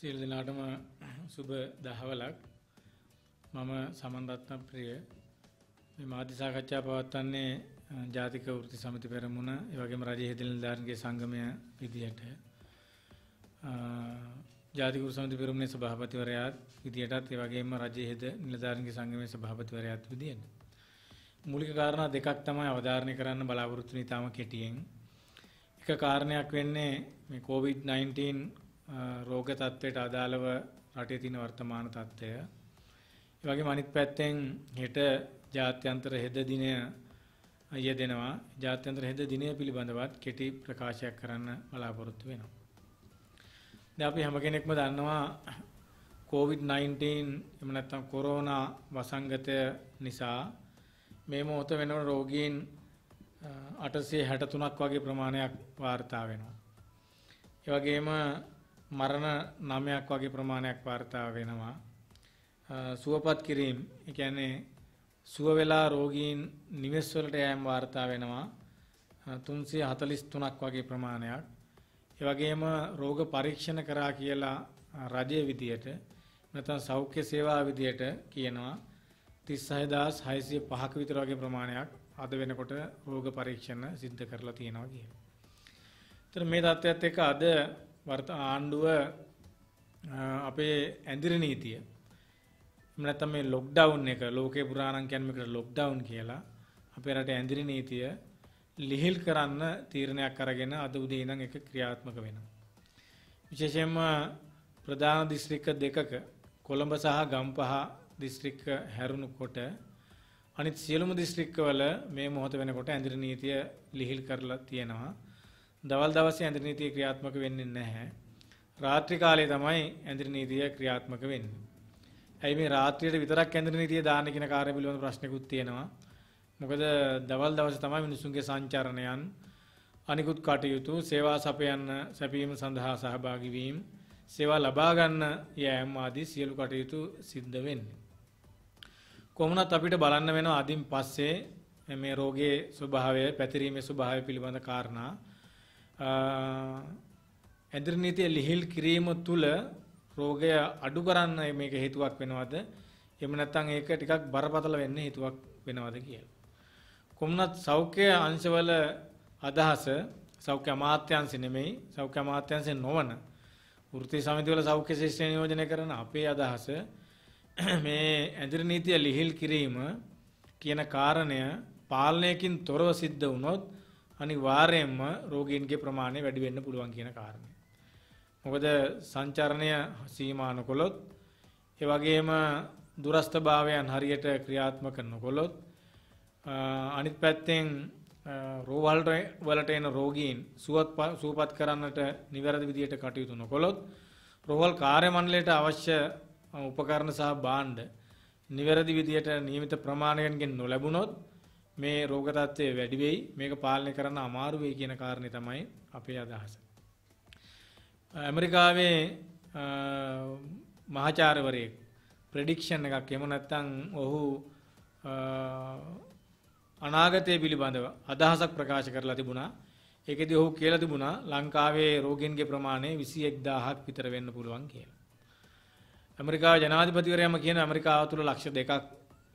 සියලු දෙනාටම සුබ දහවලක් මම සමන්රත්න ප්‍රිය මේ මාධ්‍ය සාකච්ඡා පවත්වන්නේ ජාතික වෘත්ති සමිති පෙරමුණ ඒ වගේම රජයේ හෙදිනලාන්ගේ සංගමය විදියට ජාතික වෘත්ති සමිති පෙරමුණේ සභාපතිවරයාත් විදියටත් ඒ වගේම රජයේ හෙද නිලධාරීන්ගේ සංගමයේ සභාපතිවරයාත් විදියට මූලික කාරණා දෙකක් තමයි අවධාරණය කරන්න බලාපොරොත්තු වෙන්නේ තාම කෙටියෙන් එක කාරණයක් වෙන්නේ මේ COVID-19 රෝග තත්ත්වයට අදාළව රටේ තියෙන වර්තමාන තත්ත්වය. ඒ වගේම අනිත් පැත්තෙන් හෙට ජාත්‍යන්තර හෙද දිනය යෙදෙනවා. ජාත්‍යන්තර හෙද දිනය පිළිබඳවත් කෙටි ප්‍රකාශයක් කරන්න බලාපොරොත්තු වෙනවා. දැන් අපි හැම කෙනෙක්ම දන්නවා COVID-19 එහෙම නැත්නම් කොරෝනා වසංගතය නිසා මේ මොහොත වෙනකොට රෝගීන් 863ක් වගේ ප්‍රමාණයක් වාර්තා වෙනවා. ඒ වගේම මරණ 9ක් වගේ ප්‍රමාණයක් වාර්තා වෙනවා. සුවපත් කිරීම, ඒ කියන්නේ සුව වෙලා රෝගීන් නිවෙස් වලට යෑම වාර්තා වෙනවා. 343ක් වගේ ප්‍රමාණයක්. ඒ වගේම රෝග පරීක්ෂණ කරා කියලා රජයේ විදියට නැත්නම් සෞඛ්‍ය සේවා විදියට කියනවා 36605ක විතර වගේ ප්‍රමාණයක් අද වෙනකොට රෝග පරීක්ෂණ සිද්ධ කරලා තියෙනවා කියන. ඒතර මේ தත්ත්වයත් එක්ක අද වර්ත ආණ්ඩුව අපේ ඇඳිර නීතිය එහෙම නැත්නම් මේ ලොක්ඩවුන් එක ලෝකේ පුරාණම් කියන්නේ මේකට ලොක්ඩවුන් කියලා අපේ රටේ ඇඳිර නීතිය ලිහිල් කරන්න තීරණයක් අරගෙන අද උදේ ඉඳන් ඒක ක්‍රියාත්මක වෙනවා. විශේෂයෙන්ම ප්‍රධාන දිස්ත්‍රික්ක දෙකක කොළඹ සහ ගම්පහ දිස්ත්‍රික්ක හැරුණුකොට අනිත් සියලුම දිස්ත්‍රික්කවල මේ මොහොත වෙනකොට ඇඳිර නීතිය ලිහිල් කරලා තියෙනවා. දවල් දවසේ ඇඳිරි නීතිය ක්‍රියාත්මක වෙන්නේ නැහැ. රාත්‍රී කාලේ තමයි ඇඳිරි නීතිය ක්‍රියාත්මක වෙන්නේ. ඇයි මේ රාත්‍රියට විතරක් ඇඳිරි නීතිය දාන්නේ කියන කාර්ය පිළිබඳ ප්‍රශ්නකුත් තියෙනවා. මොකද දවල් දවසේ තමයි මිනිසුන්ගේ සංචාරණයන් අනිකුත් කටයුතු සේවා සපයන්න සැපීම සඳහා සහභාගී වීම සේවා ලබා ගන්න යෑම ආදී සියලු කටයුතු සිද්ධ වෙන්නේ. කොමුණත් අපිට බලන්න වෙනවා අදින් පස්සේ මේ රෝගයේ ස්වභාවය පැතිරීමේ ස්වභාවය පිළිබඳ කාරණා ඇදිරි නීතිය ලිහිල් කිරීම තුල රෝගය අඩු කරන්න මේක හේතුවක් වෙනවද? එහෙම නැත්නම් ඒක ටිකක් බරපතල වෙන්න හේතුවක් වෙනවද කියලා. කොමුණත් සෞඛ්‍ය අංශවල අදහස සෞඛ්‍ය අමාත්‍යාංශ නෙමෙයි සෞඛ්‍ය අමාත්‍යාංශ නොවන වෘත්ති සමිතිවල සෞඛ්‍ය ශිෂ්‍ය නියෝජනය කරන අපේ අදහස මේ ඇදිරි නීතිය ලිහිල් කිරීම කියන කාරණය පාලනයකින් තොරව සිද්ධ වුණොත් අනිවාර්යයෙන්ම රෝගීන්ගේ ප්‍රමාණය වැඩි වෙන්න පුළුවන් කියන කාරණය. මොකද සංචරණය සීමා නොකොලොත් ඒ වගේම දුරස්ථභාවයන් හරියට ක්‍රියාත්මක නොකොලොත් අනිත් පැත්තෙන් රෝවල් වලට එන රෝගීන් සුවත් සූපත් කරන්නට නිවැරදි විදියට කටයුතු නොකොළොත් රෝහල් කාර්ය මණ්ඩලයට අවශ්‍ය උපකරණ සහ භාණ්ඩ නිවැරදි විදියට නියමිත ප්‍රමාණයන්ගෙන් නොලැබුණොත් මේ රෝග තත්ත්වය වැඩි වෙයි මේක පාලනය කරන්න අමාරු වෙයි කියන කාරණේ තමයි අපේ අදහස. ඇමරිකාවේ මහාචාර්යවරයෙක් ප්‍රෙඩික්ෂන් එකක් එහෙම නැත්නම් ඔහු අනාගතය පිළිබඳව අදහසක් ප්‍රකාශ කරලා තිබුණා. ඒකෙදී ඔහු කියලා තිබුණා ලංකාවේ රෝගීන්ගේ ප්‍රමාණය 21000ක් විතර වෙන්න පුළුවන් කියලා. ඇමරිකාවේ ජනාධිපතිවරයාම කියන ඇමරිකාව තුළ ලක්ෂ දෙකක්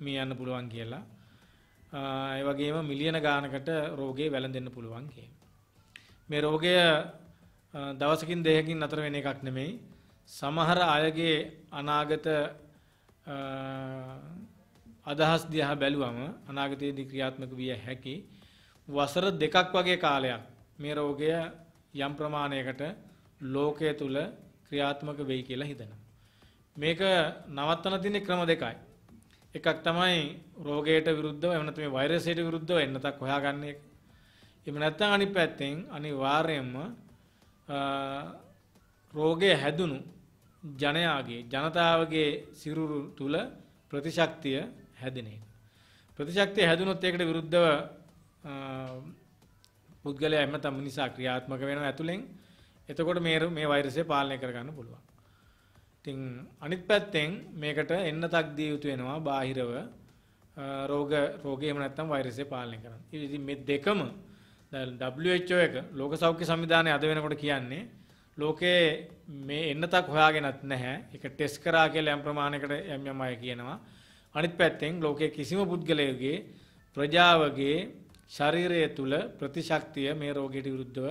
මිය යන්න පුළුවන් කියලා. ඒ වගේම මිලියන ගානකට රෝගේ වැළඳෙන්න පුළුවන් කියන. මේ රෝගය දවසකින් දෙකකින් නතර වෙන එකක් නෙමෙයි. සමහර අයගේ අනාගත අදහස් දිහා බැලුවම අනාගතයේදී ක්‍රියාත්මක විය හැකි වසර දෙකක් වගේ කාලයක් මේ රෝගය යම් ප්‍රමාණයකට ලෝකයේ තුල ක්‍රියාත්මක වෙයි කියලා හිතනවා. මේක නවත්තන තියෙන ක්‍රම දෙකයි. එකක් තමයි රෝගයට විරුද්ධව එහෙම නැත්නම් වෛරසයට විරුද්ධව එන්නතක් හොයාගන්න එක. එහෙම නැත්නම් අනිත් පැත්තෙන් අනිවාර්යයෙන්ම රෝගය හැදුණු ජනයාගේ ජනතාවගේ සිරුරු තුල ප්‍රතිශක්තිය හැදෙන එක. ප්‍රතිශක්තිය හැදුනොත් ඒකට විරුද්ධව පුද්ගලයා එන්න තම නිසා ක්‍රියාත්මක වෙනවා ඇතුලෙන්. එතකොට මේ මේ වෛරසය පාලනය කරගන්න පුළුවන්. ඉතින් අනිත් පැත්තෙන් මේකට එන්න තක් දිය යුතු වෙනවා බාහිරව රෝග රෝගයම නැත්තම් වෛරසය පාලනය කරන්න. ඉතින් මේ දෙකම WHO එක ලෝක සෞඛ්‍ය සම්විධානය අද වෙනකොට කියන්නේ ලෝකයේ මේ එන්න තක් හොයාගෙනත් නැහැ. ඒක ටෙස්ට් කරා කියලා යම් ප්‍රමාණයකට යම් යම් අය කියනවා. අනිත් පැත්තෙන් ලෝකයේ කිසිම පුද්ගලයෙකුගේ ප්‍රජාවගේ ශරීරය තුල ප්‍රතිශක්තිය මේ රෝගයට විරුද්ධව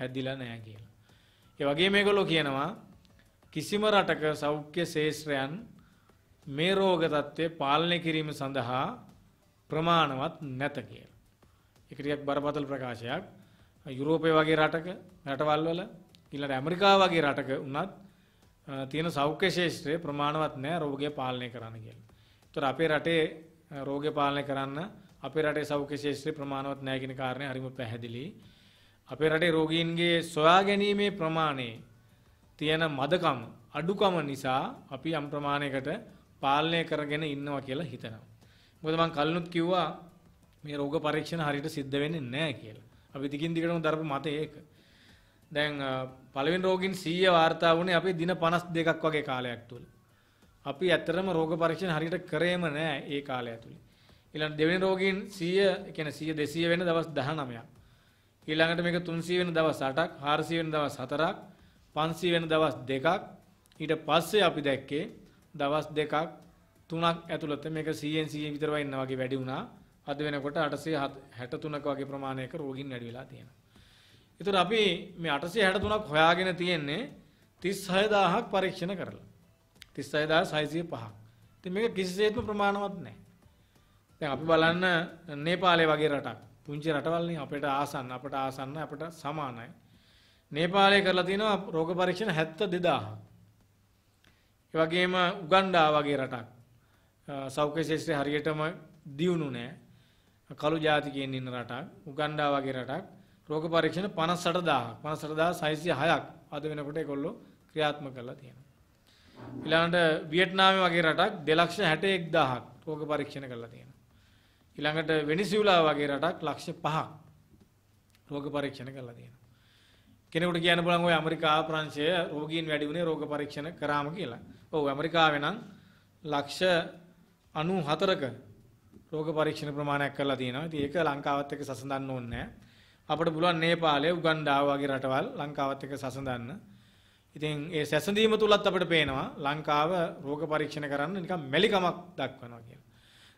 හැදිලා නැහැ කියලා. ඒ වගේ මේගොල්ලෝ කියනවා කිසිම රටක සෞඛ්‍ය ශේෂ්ත්‍රයන් මේ රෝග தත්ත්වය පාලනය කිරීම සඳහා ප්‍රමාණවත් නැත කියලා. ඒක ටිකක් බරපතල ප්‍රකාශයක්. යුරෝපය වගේ රටක රටවල් වල ඊළඟ ඇමරිකාව වගේ රටක වුණත් තියෙන සෞඛ්‍ය ශේෂ්ත්‍රය ප්‍රමාණවත් නැහැ රෝගය පාලනය කරන්න කියලා. ඒතර අපේ රටේ රෝගය පාලනය කරන්න අපේ රටේ සෞඛ්‍ය ශේෂ්ත්‍රය ප්‍රමාණවත් නැහැ කියන කාරණේ හරිම පැහැදිලි. අපේ රටේ රෝගීන්ගේ සොයා ගැනීමේ ප්‍රමාණය තියෙන මදකම අඩුකම නිසා අපි යම් ප්‍රමාණයකට පාලනය කරගෙන ඉන්නවා කියලා හිතනවා. මොකද මම කලිනුත් කිව්වා මේ රෝග පරීක්ෂණ හරියට සිද්ධ වෙන්නේ නැහැ කියලා. අපි දිගින් දිගටම දරපු මතය ඒක. දැන් පළවෙනි රෝගින් 100 වාර්තා වුණේ අපි දින 52ක් වගේ කාලයක් තුල. අපි ඇත්තටම රෝග පරීක්ෂණ හරියට කරේම නෑ ඒ කාලය ඇතුළේ. ඊළඟ දෙවෙනි රෝගීන් 100 කියන්නේ 100 200 වෙන දවස් 19ක්. ඊළඟට මේක 300 වෙන දවස් 8ක්, 400 වෙන දවස් 4ක්, 500 වෙන දවස් දෙකක් ඊට පස්සේ අපි දැක්කේ දවස් දෙකක් තුනක් ඇතුළත මේක 100න් 100 විතර වයින්න වගේ වැඩි වුණා. අද වෙනකොට 863ක වගේ ප්‍රමාණයක රෝගීන් වැඩි වෙලා තියෙනවා. ඒතර අපි මේ 863ක් හොයාගෙන තියෙන්නේ 36000ක් පරීක්ෂණ කරලා. 36605ක්. ඉතින් මේක කිසිසේත්ම ප්‍රමාණවත් නැහැ. දැන් අපි බලන්න නේපාලය වගේ රටක් පුංචි රටවල්නේ අපිට ආසන්න අපට ආසන්න අපට සමානයි. නේපාලය කරලා තිනවා රෝග පරීක්ෂණ 72000. ඒ වගේම උගන්ඩා වගේ රටක් සෞඛ්‍ය ශාස්ත්‍රය හරියටම දියුණු නෑ. කළු ජාතිකයන් ඉන්න රටක් උගන්ඩා වගේ රටක් රෝග පරීක්ෂණ 58000 58606ක් අද වෙනකොට ඒගොල්ලෝ ක්‍රියාත්මක කරලා තියෙනවා. ඊළඟට වියට්නාමයේ වගේ රටක් 261000ක් රෝග පරීක්ෂණ කරලා තියෙනවා. ඊළඟට වෙනිසුවලා වගේ රටක් ලක්ෂ 5ක් රෝග පරීක්ෂණ කරලා තියෙනවා. කෙනෙකුට කියන්න බලන් ඔය ඇමරිකා ප්‍රංශය රෝගීන් වැඩි වුණේ රෝග පරීක්ෂණ කරාම කියලා. ඔව් ඇමරිකාවේ නම් ලක්ෂ 94ක රෝග පරීක්ෂණ ප්‍රමාණයක් කරලා තියෙනවා. ඉතින් ඒක ලංකාවත් එක්ක සසඳන්න ඕනේ අපට පුළුවන් නේපාලය, උගන්ඩාව වගේ රටවල් ලංකාවත් එක්ක සසඳන්න. ඉතින් ඒ සැසඳීම තුලත් අපිට පේනවා ලංකාව රෝග පරීක්ෂණ කරන්න නිකන් මැලිකමක් දක්වනවා කියලා.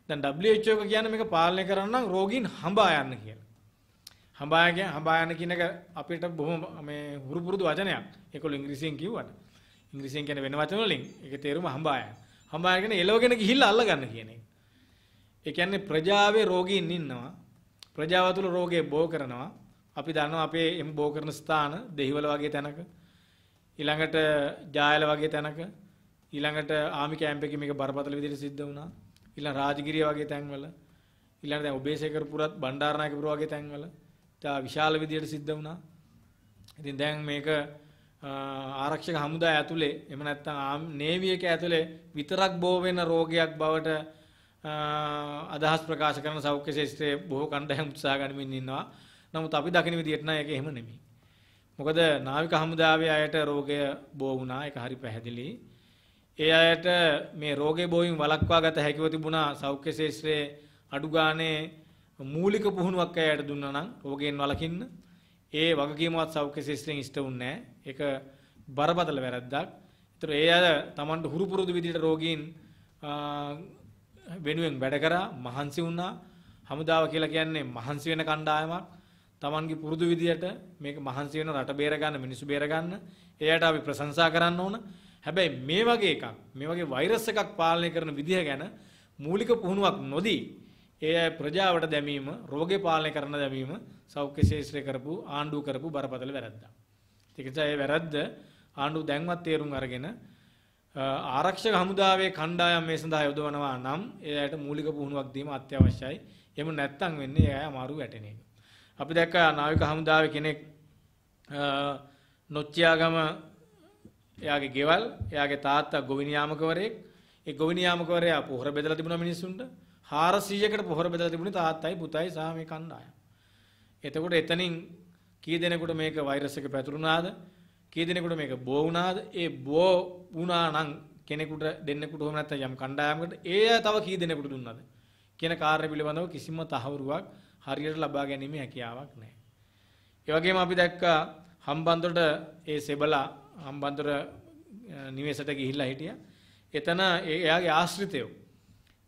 දැන් WHO එක කියන්නේ මේක පාලනය කරන්න නම් රෝගීන් හඹා යන්න කියලා. හඹාගෙන හඹායන කියන එක අපිට බොහොම මේ හුරු පුරුදු වචනයක්. ඒකළු ඉංග්‍රීසියෙන් කිව්වට. ඉංග්‍රීසියෙන් කියන්නේ වෙන වචන වලින්. ඒකේ තේරුම හඹායන. හඹායන කියන්නේ එලවගෙන ගිහිල්ලා අල්ලගන්න කියන එක. ඒ කියන්නේ ප්‍රජාවේ රෝගීන් ඉන්නවා. ප්‍රජාව තුළ රෝගේ බෝ කරනවා. අපි දන්නවා අපේ එම් බෝ කරන ස්ථාන දෙහිවල වගේ තැනක ඊළඟට ජායල වගේ තැනක ඊළඟට ආමි කැම්ප් එකේ මේක බරපතල විදිහට සිද්ධ වුණා. ඊළඟ රාජගිරිය වගේ තැන්වල ඊළඟ දැන් ඔබේසේකරපුරත් බණ්ඩාරනායකපුර වගේ තැන්වල ඉතා විශාල විදියට සිද්ධ වුණා. ඉතින් දැන් මේක ආරක්ෂක හමුදා ඇතුලේ එම නැත්නම් නේවි එක ඇතුලේ විතරක් බෝ වෙන රෝගයක් බවට අදහස් ප්‍රකාශ කරන සෞඛ්‍ය ශාස්ත්‍රයේ බොහෝ කණ්ඩායම් උත්සාහ ගනිමින් ඉන්නවා. නමුත් අපි දකින විදිහට නම් ඒක එහෙම නෙමෙයි. මොකද නාවික හමුදාවේ අයට රෝගය බෝ වුණා ඒක හරි පැහැදිලි. ඒ අයට මේ රෝගේ බෝයින් වළක්වා ගත හැකිව තිබුණා සෞඛ්‍ය ශාස්ත්‍රයේ අඩු ගානේ මූලික පුහුණුවක් ඇයට දුන්නා නම් ඕකෙන් වළකින්න ඒ වගකීමවත් සෞඛ්‍ය ශිස්ත්‍රයෙන් ඉෂ්ට වුන්නේ ඒක බරපතල වැරද්දක්. ඒතර ඒ අය Tamanට හුරු පුරුදු විදිහට රෝගීන් වෙනුවෙන් වැඩ කරා මහන්සි වුණා. හමුදාව කියලා කියන්නේ මහන්සි වෙන කණ්ඩායමක්. Tamanගේ පුරුදු විදිහට මේක මහන්සි වෙන රට බේර ගන්න මිනිස්සු බේර ගන්න එයාට අපි ප්‍රශංසා කරන්න ඕන. හැබැයි මේ වගේ එකක් මේ වගේ වෛරස් එකක් පාලනය කරන විදිහ ගැන මූලික පුහුණුවක් නොදී ඒ අය ප්‍රජාවට දැමීම, රෝගේ පාලනය කරන දැමීම සෞඛ්‍ය ශාස්ත්‍රය කරපු ආණ්ඩුව කරපු බරපතල වැරද්දක්. ඒක නිසා ඒ වැරද්ද ආණ්ඩුව දැන්වත් තේරුම් අරගෙන ආරක්ෂක හමුදාවේ කණ්ඩායම් මේ සඳහා යොදවනවා නම් ඒ අයට මූලික පුහුණුවක් දීම අත්‍යවශ්‍යයි. එහෙම නැත්නම් වෙන්නේ ඒ අය අමාරු වැටෙන එක. අපි දැක්කා නාවික හමුදාවේ කෙනෙක් නොච්චියාගම එයාගේ ගෙවල් එයාගේ තාත්තා ගොවිනියාමකවරයෙක් ඒ ගොවිනියාමකවරයා පොහොර බෙදලා තිබුණා මිනිස්සුන්ට 400කට පොහොර බෙදලා තිබුණේ තාත්තයි පුතයි සහ මේ කණ්ඩායම. එතකොට එතනින් කී දෙනෙකුට මේක වෛරස් එක පැතුරුණාද? කී දෙනෙකුට මේක බෝ වුණාද? ඒ බෝ වුණා නම් කෙනෙකුට දෙන්නෙකුට හොම නැත්නම් යම් කණ්ඩායමකට ඒ අය තව කී දෙනෙකුට දුන්නාද? කියන කාර්ය පිළිබඳව කිසිම තහවුරුවක් හරියට ලබා ගැනීම හැකියාවක් නැහැ. ඒ වගේම අපි දැක්කා හම්බන්තොට ඒ සෙබලා හම්බන්තොට නිවෙසට ගිහිල්ලා හිටියා. එතන එයාගේ ආශ්‍රිතයෝ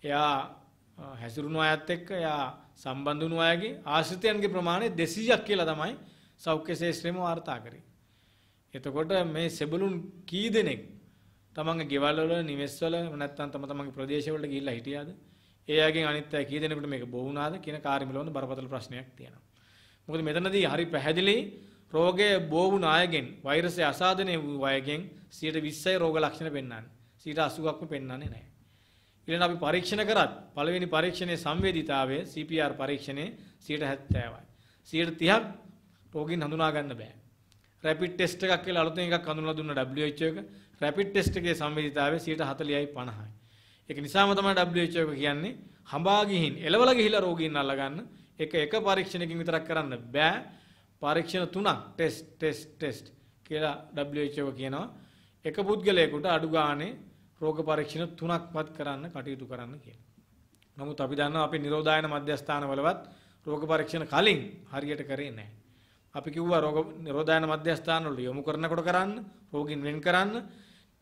එයා හැසිරුණු අයත් එක්ක එයා සම්බන්ධ වුණු අයගේ ආශ්‍රිතයන්ගේ ප්‍රමාණය 200ක් කියලා තමයි සෞඛ්‍ය ශාස්ත්‍රයේම වාර්තා කරේ. එතකොට මේ සෙබළුන් කී දෙනෙක් තමන්ගේ ගෙවල් වල නිවෙස් වල නැත්නම් තම තමන්ගේ ප්‍රදේශ වලට ගිහිල්ලා හිටියාද? ඒ අයගෙන් අනිත් අය කී දෙනෙකුට මේක බෝ වුණාද කියන කාර්ය පිළිබඳ බරපතල ප්‍රශ්නයක් තියෙනවා. මොකද මෙතනදී හරි පැහැදිලි රෝගය බෝ වුණ අයගෙන් වෛරසය අසාධනය වූ අයගෙන් 120යි රෝග ලක්ෂණ පෙන්වන්නේ. 80%ක්ම පෙන්වන්නේ නැහැ. ඊළඟ අපි පරීක්ෂණ කරත් පළවෙනි පරීක්ෂණයේ සංවේදීතාවය CPR පරීක්ෂණයේ 70%යි. 30ක් රෝගීන් හඳුනා ගන්න බෑ. රැපිඩ් ටෙස්ට් එකක් කියලා අලුතෙන් එකක් හඳුනලා දුන්න WHO එක රැපිඩ් ටෙස්ට් එකේ සංවේදීතාවය 40යි 50යි. ඒක නිසාම තමයි WHO එක කියන්නේ හඹා ගිහින් එලවලා ගිහිලා රෝගීන් අල්ලගන්න ඒක එක පරීක්ෂණකින් විතරක් කරන්න බෑ. පරීක්ෂණ තුනක් ටෙස්ට් ටෙස්ට් ටෙස්ට් කියලා WHO එක කියනවා. එක පුද්ගලයෙකුට අඩු ගානේ රෝග පරීක්ෂණ තුනක්වත් කරන්න කටයුතු කරන්න කියලා. නමුත් අපි දන්නවා අපි නිරෝධායන මධ්‍යස්ථානවලවත් රෝග පරීක්ෂණ කලින් හරියට කරේ නැහැ. අපි කිව්වා රෝග නිරෝධායන මධ්‍යස්ථාන වල යොමු කරනකොට කරන්න, රෝගින් වෙන් කරන්න,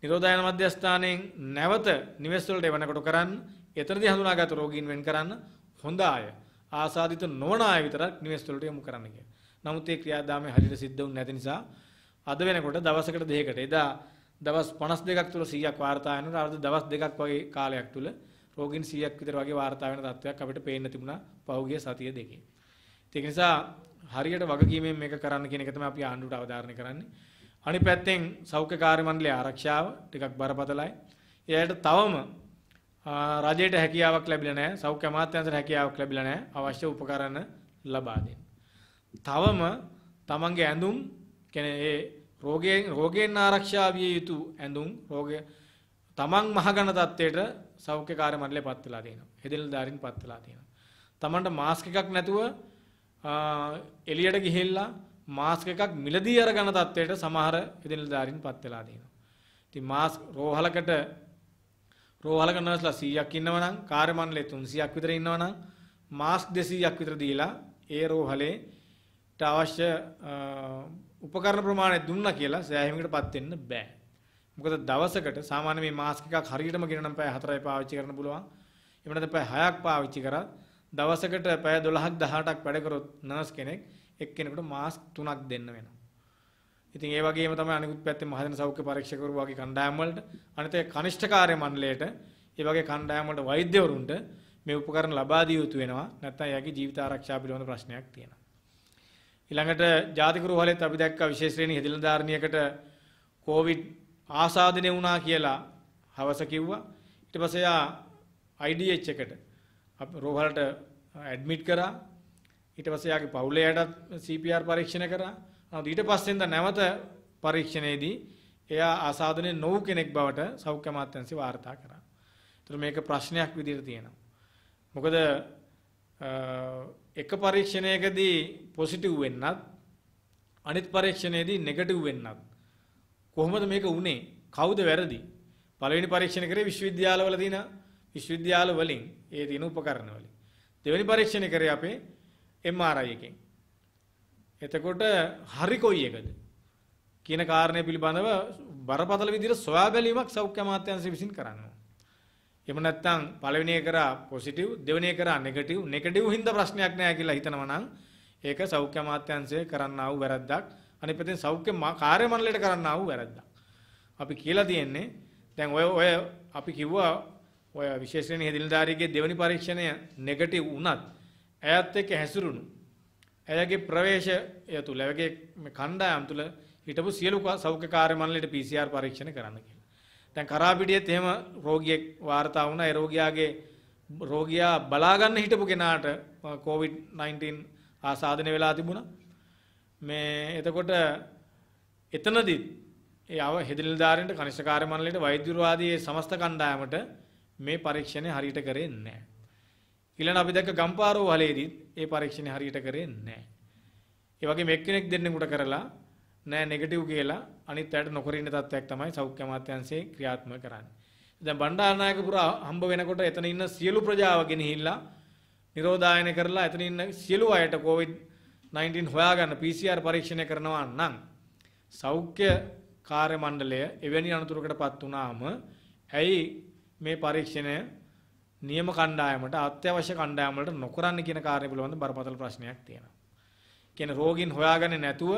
නිරෝධායන මධ්‍යස්ථානයෙන් නැවත නිවෙස් වලට එවනකොට කරන්න, එතනදී හඳුනාගත් රෝගීන් වෙන් කරන්න, හොඳ අය, ආසාදිත නොවන අය විතරක් නිවෙස් වලට යොමු කරන්න කියලා. නමුත් ඒ ක්‍රියාදාමය හරියට සිද්ධ වුනේ නැති නිසා අද වෙනකොට දවසකට දෙකකට එදා දවස් 52ක් තුල 100ක් වාර්තා වෙනවා. අර දවස් දෙකක් වගේ කාලයක් තුල රෝගීන් 100ක් විතර වගේ වාර්තා වෙන තත්ත්වයක් අපිට පේන්න තිබුණා පහුගිය සතිය දෙකේ. ඒක නිසා හරියට වගකීමෙන් මේක කරන්න කියන එක තමයි අපි ආණ්ඩුවට අවධාරණය කරන්නේ. අනිත් පැත්තෙන් සෞඛ්‍ය කාර්ය මණ්ඩලයේ ආරක්ෂාව ටිකක් බරපතලයි. එයාට තවම රජයට හැකියාවක් ලැබිලා නැහැ. සෞඛ්‍ය අමාත්‍යාංශයට හැකියාවක් ලැබිලා නැහැ. අවශ්‍ය උපකරණ ලබා දෙන්න. තවම තමන්ගේ ඇඳුම් කියන්නේ ඒ රෝගයෙන් රෝගයෙන් ආරක්ෂා විය යුතු ඇඳුම් රෝගය තමන් මහගන තත්ත්වයට සෞඛ්‍යකාරී මණ්ඩලය පත් වෙලා තියෙනවා. හෙදෙල්දාරින් පත් වෙලා තියෙනවා. තමන්ට මාස්ක් එකක් නැතුව එළියට ගිහිල්ලා මාස්ක් එකක් මිලදී අරගන තත්ත්වයට සමහර හෙදෙල්දාරින් පත් වෙලා තියෙනවා. ඉතින් මාස්ක් රෝහලකට රෝහලක නර්ස්ලා 100ක් ඉන්නවනම් කාර්ය මණ්ඩලය 300ක් විතර ඉන්නවනම් මාස්ක් 200ක් විතර දීලා ඒ රෝහලේට අවශ්‍ය උපකරණ ප්‍රමාණය දුන්නා කියලා සෑහීමකටපත් වෙන්න බෑ. මොකද දවසකට සාමාන්‍ය මේ මාස්ක් එකක් හරියටම ගිනනම් පැය 4යි පාවිච්චි කරන්න පුළුවන්. එහෙම නැත්නම් පැය 6ක් පාවිච්චි කරා දවසකට පැය 12ක් 18ක් වැඩ කරොත් නර්ස් කෙනෙක් එක්කෙනෙකුට මාස්ක් 3ක් දෙන්න වෙනවා. ඉතින් ඒ වගේම තමයි අනිකුත් පැත්තේ මහදෙන සෞඛ්‍ය පරීක්ෂකවරු වගේ කණ්ඩායම් වලට අනිතේ කනිෂ්ඨ කාර්ය මණ්ඩලයට ඒ වගේ කණ්ඩායම් වලට වෛද්‍යවරුන්ට මේ උපකරණ ලබා දිය යුතු වෙනවා නැත්නම් එයාගේ ජීවිත ආරක්ෂාව පිළිබඳ ප්‍රශ්නයක් තියෙනවා ඊළඟට ජාතික රෝහලෙත් අපි දැක්කා විශේෂ ශ්‍රේණි හෙදිලා ධාරණියකට කොවිඩ් ආසාදනය වුණා කියලා හවස කිව්වා. ඊට පස්සේ යා IDH එකට රෝහලට ඇඩ්මිට් කරා. ඊට පස්සේ යාගේ පවුලේ අයටත් CPR පරීක්ෂණ කරා. ඊට පස්සෙන්ද නැවත පරීක්ෂණයේදී එයා ආසාදනය නොවු කෙනෙක් බවට සෞඛ්‍ය අමාත්‍යාංශය වාර්තා කරා. ඒතර මේක ප්‍රශ්නයක් විදිහට තියෙනවා. මොකද එක පරීක්ෂණයකදී පොසිටිව් වෙන්නත් අනිත් පරීක්ෂණයේදී නෙගටිව් වෙන්නත් කොහොමද මේක වුනේ කවුද වැරදි පළවෙනි පරීක්ෂණ කරේ විශ්වවිද්‍යාලවල තියෙන විශ්වවිද්‍යාල වලින් ඒ තියෙන උපකරණ වලින් දෙවෙනි පරීක්ෂණ කරේ අපේ MRI එකෙන් එතකොට හරි කොයි එකද කියන කාරණය පිළිබඳව බරපතල විදිහට සොයා බැලීමක් සෞඛ්‍ය අමාත්‍යාංශය විසින් කරනවා එහෙම නැත්නම් පළවෙනි එක කරා පොසිටිව් දෙවෙනි එක කරා නෙගටිව් නෙගටිව් හින්දා ප්‍රශ්නයක් නැහැ කියලා හිතනවා නම් ඒක සෞඛ්‍ය අමාත්‍යාංශයේ කරන්නා වූ වැරද්දක් අනිත් පැත්තෙන් සෞඛ්‍ය කාර්ය මණ්ඩලයට කරන්නා වූ වැරද්දක් අපි කියලා තියෙන්නේ දැන් ඔය ඔය අපි කිව්වා ඔය විශේෂ ශ්‍රේණියේ හෙදිනදාරියගේ දෙවෙනි පරීක්ෂණය නෙගටිව් වුණත් ඇයත් එක්ක හැසිරුණු ඇයගේ ප්‍රවේශය තුල ඇයගේ කණ්ඩායම් තුල හිටපු සියලු සෞඛ්‍ය කාර්ය මණ්ඩලයට PCR පරීක්ෂණ කරන්න කියලා දැන් කරාපිටියෙත් එහෙම රෝගියෙක් වාර්තා වුණා. ඒ රෝගියාගේ රෝගියා බලාගන්න හිටපු කෙනාට COVID-19 ආසාදනය වෙලා තිබුණා. මේ එතකොට එතනදී ඒ අව හෙදිරිල්දාරෙන්ට කනිෂ්ඨ කාර්ය මණ්ඩලයට වෛද්‍යවරු ආදී සමස්ත කණ්ඩායමට මේ පරීක්ෂණය හරියට කරේ නැහැ. ඊළඟ අපි දැක්ක ගම්පාරෝ වලේදීත් ඒ පරීක්ෂණය හරියට කරේ නැහැ. ඒ වගේ මෙක්කෙනෙක් දෙන්නෙකුට කරලා නෑ නෙගටිව් කියලා අනිත් පැයට නොකර ඉන්න තත්ත්වයක් තමයි සෞඛ්‍ය අමාත්‍යාංශයේ ක්‍රියාත්මක කරන්නේ. දැන් බණ්ඩාරනායක පුරා හම්බ වෙනකොට එතන ඉන්න සියලු ප්‍රජාව ගෙනහිල්ලා නිරෝධායන කරලා එතන ඉන්න සියලු අයට කොවිඩ් 19 හොයාගන්න PCR පරීක්ෂණය කරනවා නම් සෞඛ්‍ය කාර්ය මණ්ඩලය එවැනි අනතුරකටපත් වුණාම ඇයි මේ පරීක්ෂණය නියම කණ්ඩායමට අත්‍යවශ්‍ය කණ්ඩායම වලට නොකරන්න කියන කාර්ය පිළිබඳ බරපතල ප්‍රශ්නයක් තියෙනවා. කියන රෝගීන් හොයාගන්නේ නැතුව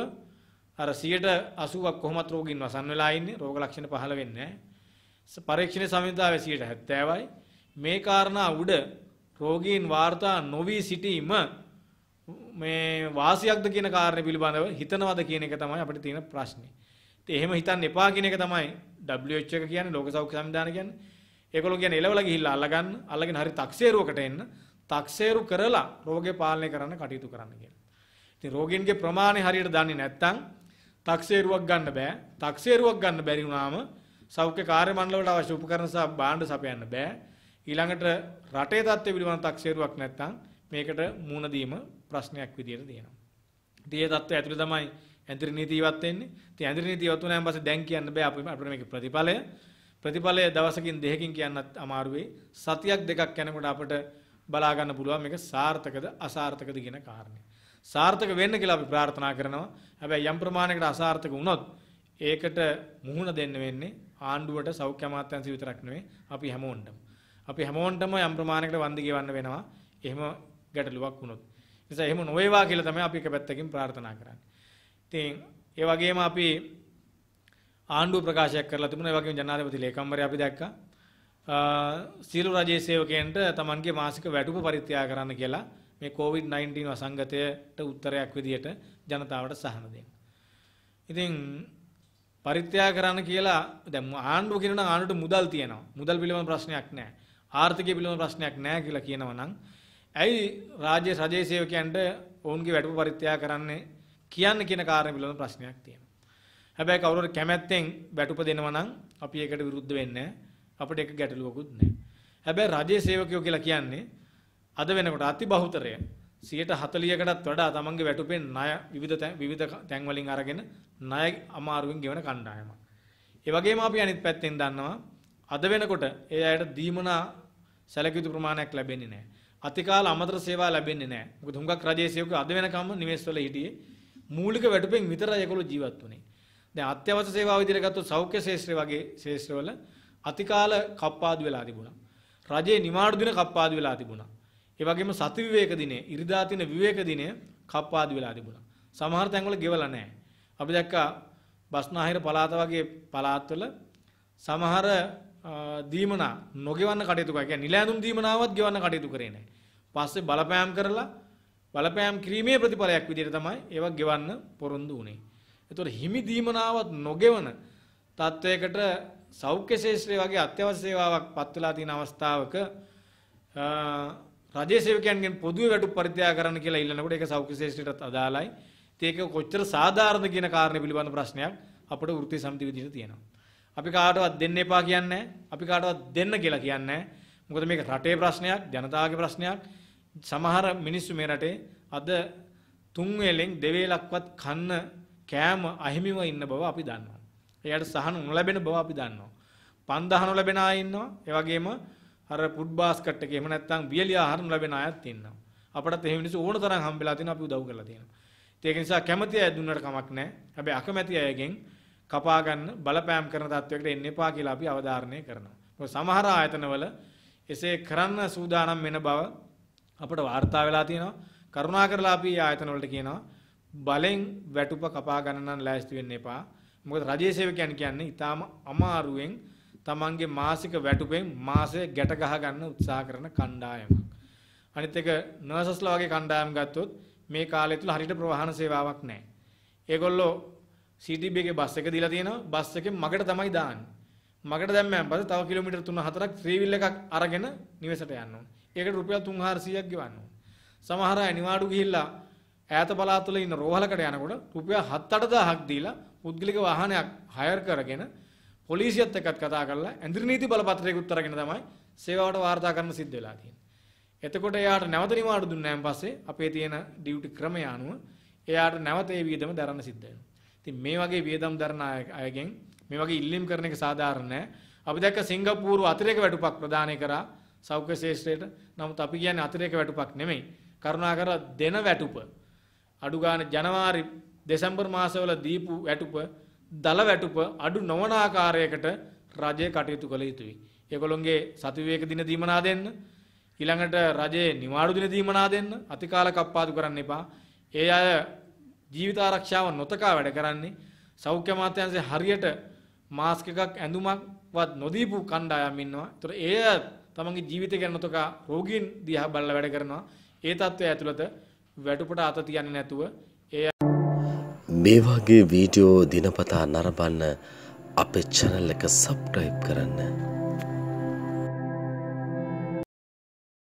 අර 80ක් කොහොමත් රෝගීන් වසන් වෙලා ඉන්නේ රෝග ලක්ෂණ පහළ වෙන්නේ නැහැ. පරීක්ෂණ සමිතියාවේ 70යි. මේ කාරණා උඩ රෝගීන් වාර්තා නොවි සිටීම මේ වාසියක්ද කියන කාරණේ පිළිබඳව හිතනවද කියන එක තමයි අපිට තියෙන ප්‍රශ්නේ. ඉතින් එහෙම හිතන්න එපා කියන එක තමයි WHO එක කියන්නේ ලෝක සෞඛ්‍ය සංවිධානය කියන්නේ. ඒගොල්ලෝ කියන්නේ එලවලා ගිහිල්ලා අල්ලගන්න අල්ලගෙන හරි තක්සේරුවකට එන්න තක්සේරු කරලා රෝගේ පාලනය කරන්න කටයුතු කරන්න කියලා. ඉතින් රෝගීන්ගේ ප්‍රමාණය හරියට දන්නේ නැත්නම් තක්සේරුවක් ගන්න බෑ. තක්සේරුවක් ගන්න බැරි වුණාම සෞඛ්‍ය කාර්ය මණ්ඩලවලට අවශ්‍ය උපකරණ සහ භාණ්ඩ සපයන්න බෑ. ඊළඟට රටේ தත්ත්වය පිළිබඳ තක්සේරුවක් නැත්නම් මේකට මුහුණ දීම ප්‍රශ්නයක් විදියට තියෙනවා. ඉතින් ඒ தත්ත්වය ඇතුළේ තමයි ඇඳිරි නීතිවත් වෙන්නේ. ඉතින් ඇඳිරි නීතිවත් වුණාම පස්සේ දැන් කියන්න බෑ අපි අපිට මේක ප්‍රතිඵලය. ප්‍රතිඵලය දවසකින් දෙකකින් කියන්නත් අමාරුයි. සතියක් දෙකක් යනකොට අපිට බලා ගන්න පුළුවන් මේක සාර්ථකද අසාර්ථකද කියන කාරණේ. සාර්ථක වෙන්න කියලා අපි ප්‍රාර්ථනා කරනවා. හැබැයි යම් ප්‍රමාණයකට අසාර්ථක වුණොත් ඒකට මුහුණ දෙන්න වෙන්නේ ආණ්ඩුවට සෞඛ්‍ය අමාත්‍යාංශය විතරක් නෙවෙයි අපි හැමෝන්ටම. අපි හැමෝන්ටම යම් ප්‍රමාණයකට වන්දි ගෙවන්න වෙනවා. එහෙම ගැටලුවක් වුණොත්. නිසා එහෙම නොවේවා කියලා තමයි අපි එක පැත්තකින් ප්‍රාර්ථනා කරන්නේ. ඉතින් ඒ වගේම අපි ආණ්ඩුව ප්‍රකාශයක් කරලා තිබුණා. ඒ වගේම ජනාධිපති ලේකම්වරයා අපි දැක්කා. සියලු රජයේ සේවකයන්ට තමන්ගේ මාසික වැටුප පරිත්‍යාග කරන්න කියලා මේ COVID-19 වසංගතයට උත්තරයක් විදියට ජනතාවට සහන දෙන්න. ඉතින් පරිත්‍යාග කරන්න කියලා දැන් ආණ්ඩුව කියනවා නම් ආණ්ඩුවට මුදල් තියෙනවා. මුදල් පිළිබඳ ප්‍රශ්නයක් නැහැ. ආර්ථිකය පිළිබඳ ප්‍රශ්නයක් නැහැ කියලා කියනවා නම් ඇයි රාජ්‍ය රජයේ සේවකයන්ට ඔවුන්ගේ වැඩපු පරිත්‍යාග කරන්නේ කියන්න කියන කාරණේ පිළිබඳ ප්‍රශ්නයක් තියෙනවා. හැබැයි කවුරුහරි කැමැත්තෙන් වැටුප දෙනවා නම් අපි ඒකට විරුද්ධ වෙන්නේ අපිට එක ගැටලුවකුත් නැහැ. හැබැයි රජයේ සේවකයෝ කියලා කියන්නේ අද වෙනකොට අති බහුතරය 140කටත් වඩා තමන්ගේ වැටුපෙන් ණය විවිධ විවිධ තැන් වලින් අරගෙන ණය අමාරුවෙන් ගෙවන කණ්ඩායමක්. ඒ වගේම අපි අනිත් පැත්තෙන් දන්නවා අද වෙනකොට ඒ අයට දීමනා සැලකියුතු ප්‍රමාණයක් ලැබෙන්නේ නැහැ. අතිකාල අමතර ಸೇವಾ ලැබෙන්නේ නැහැ. මොකද හුඟක් රජයේ සේවකයෝ අද වෙනකම්ම නිවෙස් වල හිටියේ මූලික වැටුපෙන් විතරයි ඒගොල්ලෝ ජීවත් වුනේ. දැන් අත්‍යවශ්‍ය සේවාව විදිහට ගත්තොත් සෞඛ්‍ය ශේෂ්ත්‍රය වගේ ශේෂ්ත්‍රවල අතිකාල කප්පාදු වෙලා තිබුණා. රජයේ නිමාඩු දින කප්පාදු වෙලා තිබුණා. ඒ වගේම සති විවේක දිනේ, ඉරිදා තින විවේක දිනේ කප්පාදු වෙලා තිබුණා. සමහර තැන්වල ගෙවලා නැහැ. අපි දැක්කා බස්නාහිර පළාත වගේ පළාත්වල සමහර දීමනා නොගෙවන්න කටයුතු කරා. කියන්නේ නිලැඳුම් දීමනාවත් ගෙවන්න කටයුතු කරේ නැහැ. පස්සේ බලපෑම් කරලා බලපෑම් කිරීමේ ප්‍රතිඵලයක් විදිහට තමයි ඒවා ගෙවන්න පොරොන්දු වුනේ. ඒතකොට හිමි දීමනාවත් නොගෙවන තත්වයකට සෞඛ්‍ය ශේෂ්ත්‍රය වගේ අත්‍යවශ්‍ය සේවාවක් පත් වෙලා තියෙන අවස්ථාවක රජයේ සේවකයන්ගෙන් පොදුවේ වැටුප් පරිත්‍යාග කරන්න කියලා ඉල්ලනකොට ඒක සෞඛ්‍ය ශ්‍රේෂ්ඨයටත් අදාළයි. ඒක කොච්චර සාධාරණද කියන කාරණේ පිළිබඳ ප්‍රශ්නයක් අපේ වෘත්ති සමිති විදිහට තියෙනවා. අපි කාටවත් දෙන්න එපා කියන්නේ අපි කාටවත් දෙන්න කියලා කියන්නේ මොකද මේක රටේ ප්‍රශ්නයක්, ජනතාවගේ ප්‍රශ්නයක්. සමහර මිනිස්සු මේ රටේ අද තුන් වේලෙන් දෙවේලක්වත් කන්න කෑම අහිමිව ඉන්න බව අපි දන්නවා. එයාට සහන නොලැබෙන බව අපි දන්නවා. 5000 නොලැබෙන අය ඉන්නවා. ඒ වගේම අර ෆුඩ් බාස්කට් එකේ එහෙම නැත්නම් වියලි ආහාරම් ලැබෙන අයත් ඉන්නවා. අපටත් එහෙම මිනිස්සු ඕන තරම් හම්බෙලා තිනවා අපි උදව් කරලා තියෙනවා. ඒක නිසා කැමැති අය දුන්නට කමක් නැහැ. හැබැයි අකමැති අයගෙන් කපා ගන්න බලපෑම් කරන තත්වයකට එන්න එපා කියලා අපි අවධාරණය කරනවා. මොකද සමහර ආයතනවල එසේ කරන්න සූදානම් වෙන බව අපට වාර්තා වෙලා තියෙනවා. කරුණාකරලා අපි ආයතනවලට කියනවා බලෙන් වැටුප කපා ගන්න නම් ලෑස්ති වෙන්න එපා. මොකද රජයේ සේවකයන් කියන්නේ ඊටාම අමාරුවෙන් තමන්ගේ මාසික වැටුපෙන් මාසය ගැට ගහ ගන්න උත්සාහ කරන කණ්ඩායමක්. අනිත් එක නර්සස්ලා වගේ කණ්ඩායම් ගත්තොත් මේ කාලය තුල හරියට ප්‍රවාහන සේවාවක් නැහැ. ඒගොල්ලෝ CTB එකේ බස් එක දීලා තියෙනවා. බස් එකෙන් මගට තමයි දාන්නේ. මගට දැම්මම පස්සේ තව කිලෝමීටර් 3-4ක් ත්‍රිවිල් එකක් අරගෙන නිවෙසට යන්න ඕනේ. ඒකට රුපියල් 3-400ක් ගෙවන්න ඕනේ. සමහර අය නිවාඩු ගිහිල්ලා ඈත පළාත් වල ඉන්න රෝහලකට යනකොට රුපියල් 7-8000ක් දීලා පුද්ගලික වාහනයක් හයර් කරගෙන පොලිසියත් එක්කත් කතා කරලා ඇඳිරි නීති බලපත්‍රයකුත් අරගෙන තමයි සේවාවට වාර්තා කරන්න සිද්ධ වෙලා තියෙන්නේ. එතකොට එයාට නැවත නිවාඩු දුන්නාන් පස්සේ අපේ තියෙන ඩියුටි ක්‍රමය අනුව එයාට නැවත ඒ වියදම දරන්න සිද්ධ වෙනවා. ඉතින් මේ වගේ වියදම් දරන අයගෙන් මේ වගේ ඉල්ලීම් කරන එක සාධාරණ නැහැ. අපි දැක්ක සිංගප්පූරු අතිරේක වැටුපක් ප්‍රදානය කරා සෞඛ්‍ය ශේෂ්ත්‍රයට. නමුත් අපි කියන්නේ අතිරේක වැටුපක් නෙමෙයි. කරුණාකරලා දෙන වැටුප අඩු ගන්න ජනවාරි දෙසැම්බර් මාසවල දීපු වැටුප දල වැටුප අඩු නොවන ආකාරයකට රජය කටයුතු කළ යුතුයි. ඒගොල්ලොන්ගේ සතු විවේක දින දීමනා දෙන්න, ඊළඟට රජයේ නිවාඩු දින දීමනා දෙන්න, අතිකාල කප්පාදු කරන්න එපා. ඒ අය ජීවිත ආරක්ෂාව නොතකා වැඩ කරන්නේ. සෞඛ්‍ය අමාත්‍යාංශයේ හරියට මාස්ක් එකක් ඇඳුමක්වත් නොදීපු කණ්ඩායම් ඉන්නවා. ඒතර ඒ තමන්ගේ ජීවිතය ගැන නොතකා රෝගීන් දිහා බලලා වැඩ කරනවා. ඒ තත්ත්වය ඇතුළත වැටුපට අත තියන්නේ නැතුව මේ වගේ වීඩියෝ දිනපතා නරඹන්න අපේ channel එක subscribe කරන්න.